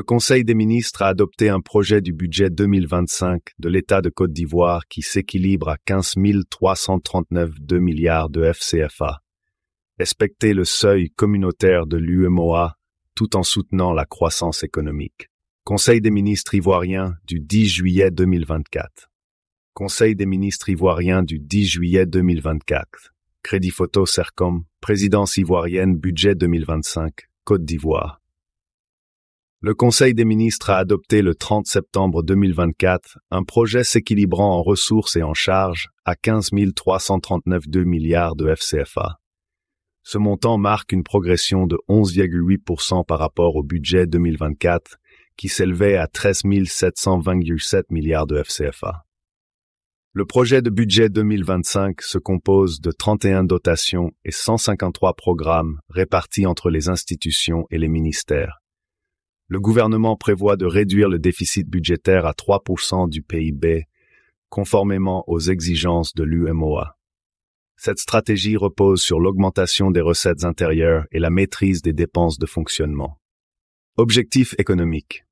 le Conseil des ministres a adopté un projet du budget 2025 de l'État de Côte d'Ivoire qui s'équilibre à 15 2 milliards de FCFA. Respecter le seuil communautaire de l'UMOA tout en soutenant la croissance économique. Conseil des ministres ivoiriens du 10 juillet 2024. Conseil des ministres ivoiriens du 10 juillet 2024. Crédit photo CERCOM, présidence ivoirienne, budget 2025, Côte d'Ivoire. Le Conseil des ministres a adopté le 30 septembre 2024 un projet s'équilibrant en ressources et en charges à 15 339,2 milliards de FCFA. Ce montant marque une progression de 11,8% par rapport au budget 2024 qui s'élevait à 13 727 milliards de FCFA. Le projet de budget 2025 se compose de 31 dotations et 153 programmes répartis entre les institutions et les ministères le gouvernement prévoit de réduire le déficit budgétaire à 3% du PIB, conformément aux exigences de l'UMOA. Cette stratégie repose sur l'augmentation des recettes intérieures et la maîtrise des dépenses de fonctionnement. Objectif économique.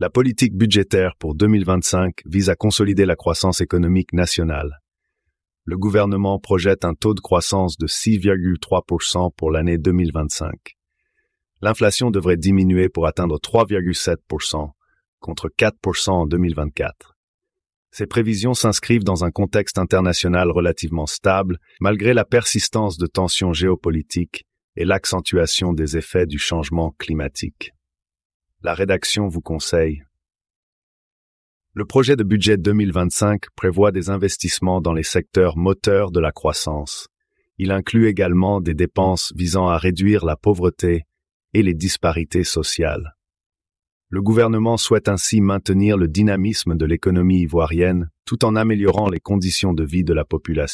La politique budgétaire pour 2025 vise à consolider la croissance économique nationale. Le gouvernement projette un taux de croissance de 6,3% pour l'année 2025 l'inflation devrait diminuer pour atteindre 3,7 contre 4 en 2024. Ces prévisions s'inscrivent dans un contexte international relativement stable, malgré la persistance de tensions géopolitiques et l'accentuation des effets du changement climatique. La rédaction vous conseille le projet de budget 2025 prévoit des investissements dans les secteurs moteurs de la croissance. Il inclut également des dépenses visant à réduire la pauvreté et les disparités sociales. Le gouvernement souhaite ainsi maintenir le dynamisme de l'économie ivoirienne tout en améliorant les conditions de vie de la population.